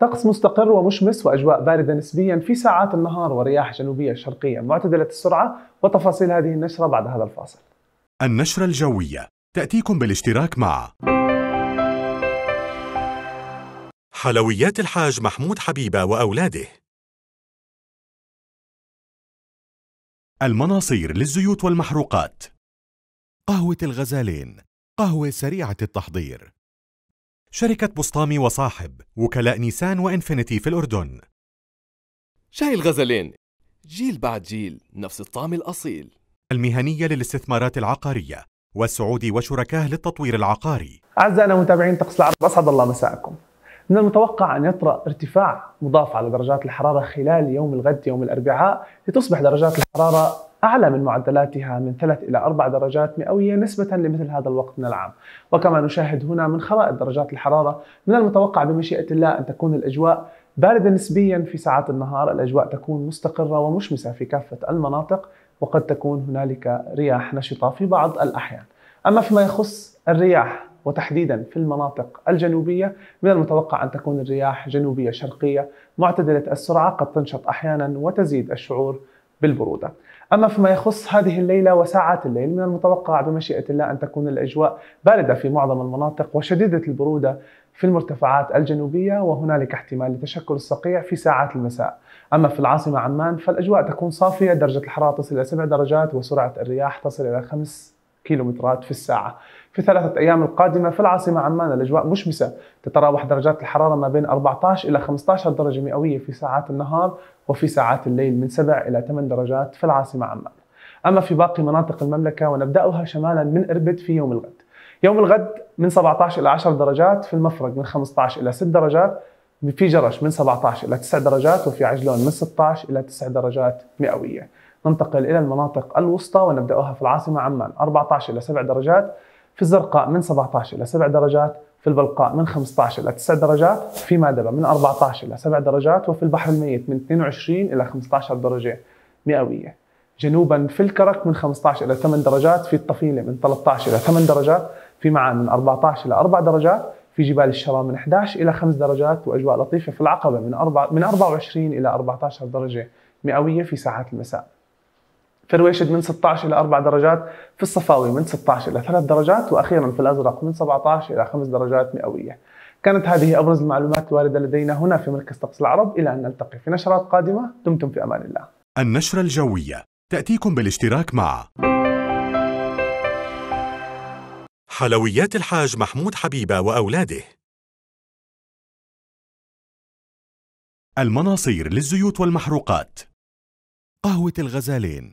طقس مستقر ومشمس وأجواء باردة نسبيا في ساعات النهار ورياح جنوبية شرقية معتدلة السرعة وتفاصيل هذه النشرة بعد هذا الفاصل النشرة الجوية تأتيكم بالاشتراك مع حلويات الحاج محمود حبيبة وأولاده المناصير للزيوت والمحروقات قهوة الغزالين قهوة سريعة التحضير شركة بسطامي وصاحب وكلاء نيسان وإنفينيتي في الأردن شاي الغزلين جيل بعد جيل نفس الطعم الأصيل المهنية للاستثمارات العقارية والسعودي وشركاه للتطوير العقاري أعزائنا متابعين طقس العرب أسعد الله مساءكم من المتوقع أن يطرأ ارتفاع مضاف على درجات الحرارة خلال يوم الغد يوم الأربعاء لتصبح درجات الحرارة أعلى من معدلاتها من 3 إلى 4 درجات مئوية نسبة لمثل هذا الوقت من العام وكما نشاهد هنا من خرائط درجات الحرارة من المتوقع بمشيئة الله أن تكون الأجواء باردة نسبيا في ساعات النهار الأجواء تكون مستقرة ومشمسة في كافة المناطق وقد تكون هنالك رياح نشطة في بعض الأحيان أما فيما يخص الرياح وتحديدا في المناطق الجنوبية من المتوقع أن تكون الرياح جنوبية شرقية معتدلة السرعة قد تنشط أحيانا وتزيد الشعور بالبرودة أما فيما يخص هذه الليلة وساعات الليل من المتوقع بمشيئة الله أن تكون الأجواء باردة في معظم المناطق وشديدة البرودة في المرتفعات الجنوبية وهنالك احتمال لتشكل الصقيع في ساعات المساء أما في العاصمة عمان فالأجواء تكون صافية درجة الحرارة تصل إلى 7 درجات وسرعة الرياح تصل إلى 5 كيلومترات في الساعة في ثلاثة أيام القادمة في العاصمة عمان الأجواء مشمسة تتراوح درجات الحرارة ما بين 14 إلى 15 درجة مئوية في ساعات النهار وفي ساعات الليل من 7 إلى 8 درجات في العاصمة عمان أما في باقي مناطق المملكة ونبدأها شمالا من إربد في يوم الغد يوم الغد من 17 إلى 10 درجات في المفرق من 15 إلى 6 درجات في جرش من 17 إلى 9 درجات وفي عجلون من 16 إلى 9 درجات مئوية ننتقل إلى المناطق الوسطى ونبدأها في العاصمة عمان 14 إلى 7 درجات في الزرقاء من 17 إلى 7 درجات في البلقاء من 15 إلى 9 درجات في مادبة من 14 إلى 7 درجات وفي البحر الميت من 22 إلى 15 درجة مئوية جنوبا في الكرك من 15 إلى 8 درجات في الطفيلة من 13 إلى 8 درجات في معان من 14 إلى 4 درجات في جبال الشرى من 11 إلى 5 درجات وأجواء لطيفة في العقبة من 4 من 24 إلى 14 درجة مئوية في ساعات المساء فرويشد من 16 الى 4 درجات في الصفاوي من 16 الى 3 درجات واخيرا في الازرق من 17 الى 5 درجات مئويه كانت هذه ابرز المعلومات الوارده لدينا هنا في مركز طقس العرب الى ان نلتقي في نشرات قادمه دمتم في امان الله النشره الجويه تاتيكم بالاشتراك مع حلويات الحاج محمود حبيبه واولاده المناصير للزيوت والمحروقات قهوة الغزالين